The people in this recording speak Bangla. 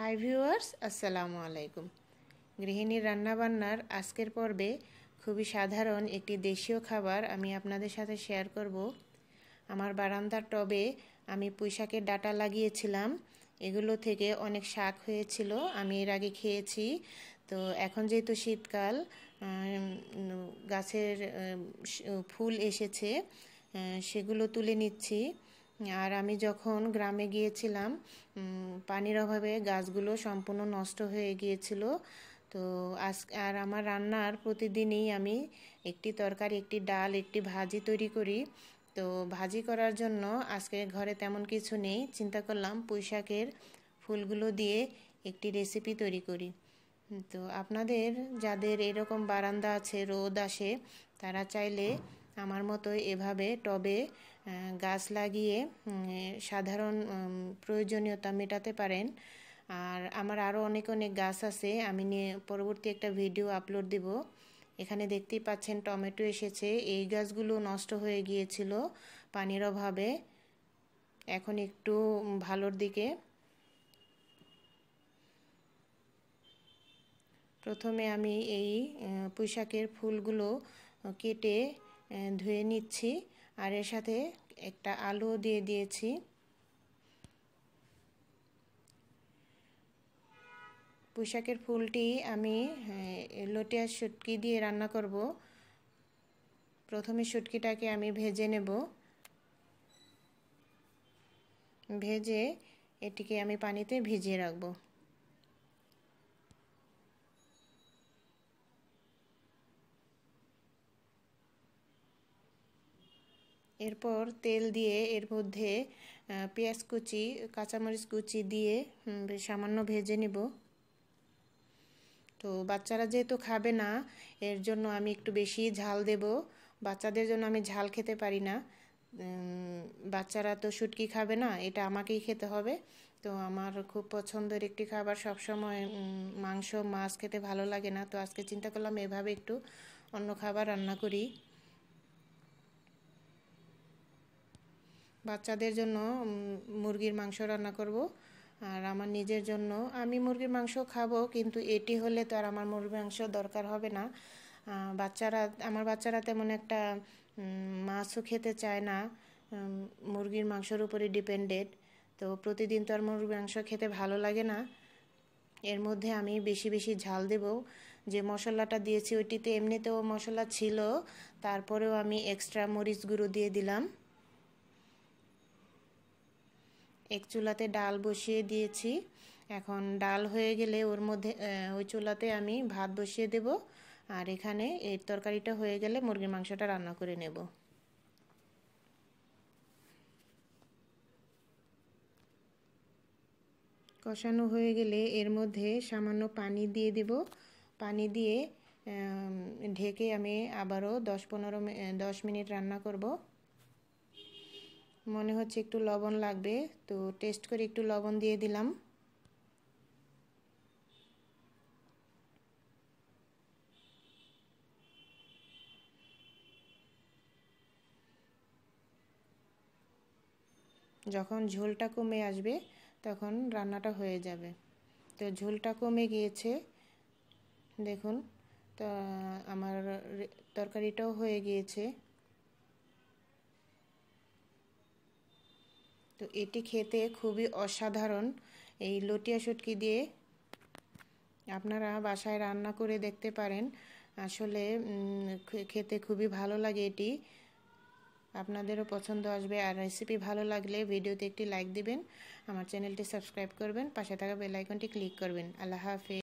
হাই ভিউয়ার্স আসসালামু আলাইকুম গৃহিণীর রান্নাবান্নার আজকের পর্বে খুবই সাধারণ একটি দেশীয় খাবার আমি আপনাদের সাথে শেয়ার করব আমার বারান্দার টবে আমি পুঁইশাকের ডাটা লাগিয়েছিলাম এগুলো থেকে অনেক শাক হয়েছিল আমি এর আগে খেয়েছি তো এখন যেহেতু শীতকাল গাছের ফুল এসেছে সেগুলো তুলে নিচ্ছি আর আমি যখন গ্রামে গিয়েছিলাম পানির অভাবে গাছগুলো সম্পূর্ণ নষ্ট হয়ে গিয়েছিল তো আজ আর আমার রান্নার প্রতিদিনই আমি একটি তরকারি একটি ডাল একটি ভাজি তৈরি করি তো ভাজি করার জন্য আজকে ঘরে তেমন কিছু নেই চিন্তা করলাম পুঁই ফুলগুলো দিয়ে একটি রেসিপি তৈরি করি তো আপনাদের যাদের এরকম বারান্দা আছে রোদ আসে তারা চাইলে আমার মতো এভাবে টবে গাছ লাগিয়ে সাধারণ প্রয়োজনীয়তা মেটাতে পারেন আর আমার আরও অনেক অনেক গাছ আছে আমি নিয়ে পরবর্তী একটা ভিডিও আপলোড দিব এখানে দেখতেই পাচ্ছেন টমেটো এসেছে এই গাছগুলো নষ্ট হয়ে গিয়েছিল পানির অভাবে এখন একটু ভালোর দিকে প্রথমে আমি এই পুঁইশাকের ফুলগুলো কেটে ধুয়ে নিচ্ছি আর এর সাথে একটা আলু দিয়ে দিয়েছি পুঁশাকের ফুলটি আমি লটিয়া শুটকি দিয়ে রান্না করব প্রথমে শুটকিটাকে আমি ভেজে নেব ভেজে এটিকে আমি পানিতে ভিজিয়ে রাখবো এরপর তেল দিয়ে এর মধ্যে পেঁয়াজ কুচি কাঁচামরিচ কুচি দিয়ে সামান্য ভেজে নিব তো বাচ্চারা যেহেতু খাবে না এর জন্য আমি একটু বেশি ঝাল দেব বাচ্চাদের জন্য আমি ঝাল খেতে পারি না বাচ্চারা তো শুটকি খাবে না এটা আমাকেই খেতে হবে তো আমার খুব পছন্দের একটি খাবার সবসময় মাংস মাছ খেতে ভালো লাগে না তো আজকে চিন্তা করলাম এভাবে একটু অন্য খাবার রান্না করি বাচ্চাদের জন্য মুরগির মাংস রান্না করব আর আমার নিজের জন্য আমি মুরগির মাংস খাবো কিন্তু এটি হলে তো আর আমার মুরগির মাংস দরকার হবে না বাচ্চারা আমার বাচ্চারা তেমন একটা মাছও খেতে চায় না মুরগির মাংসর উপরে ডিপেন্ডেড তো প্রতিদিন তো আর মুরগির মাংস খেতে ভালো লাগে না এর মধ্যে আমি বেশি বেশি ঝাল দেব যে মশলাটা দিয়েছি ওইটিতে এমনিতেও মশলা ছিল তারপরেও আমি এক্সট্রা মরিচ গুঁড়ো দিয়ে দিলাম এক চুলাতে ডাল বসিয়ে দিয়েছি এখন ডাল হয়ে গেলে ওর মধ্যে ওই চুলাতে আমি ভাত বসিয়ে দেব আর এখানে এর তরকারিটা হয়ে গেলে মুরগির মাংসটা রান্না করে নেব কষানো হয়ে গেলে এর মধ্যে সামান্য পানি দিয়ে দেব পানি দিয়ে ঢেকে আমি আবারও দশ পনেরো দশ মিনিট রান্না করবো মনে হচ্ছে একটু লবণ লাগবে তো টেস্ট করে একটু লবণ দিয়ে দিলাম যখন ঝোলটা কমে আসবে তখন রান্নাটা হয়ে যাবে তো ঝোলটা কমে গিয়েছে দেখুন তা আমার তরকারিটাও হয়ে গিয়েছে তো এটি খেতে খুবই অসাধারণ এই লটিয়া শুটকি দিয়ে আপনারা বাসায় রান্না করে দেখতে পারেন আসলে খেতে খুবই ভালো লাগে এটি আপনাদেরও পছন্দ আসবে আর রেসিপি ভালো লাগলে ভিডিওতে একটি লাইক দিবেন আমার চ্যানেলটি সাবস্ক্রাইব করবেন পাশে থাকা বেলাইকনটি ক্লিক করবেন আল্লাহ হাফিজ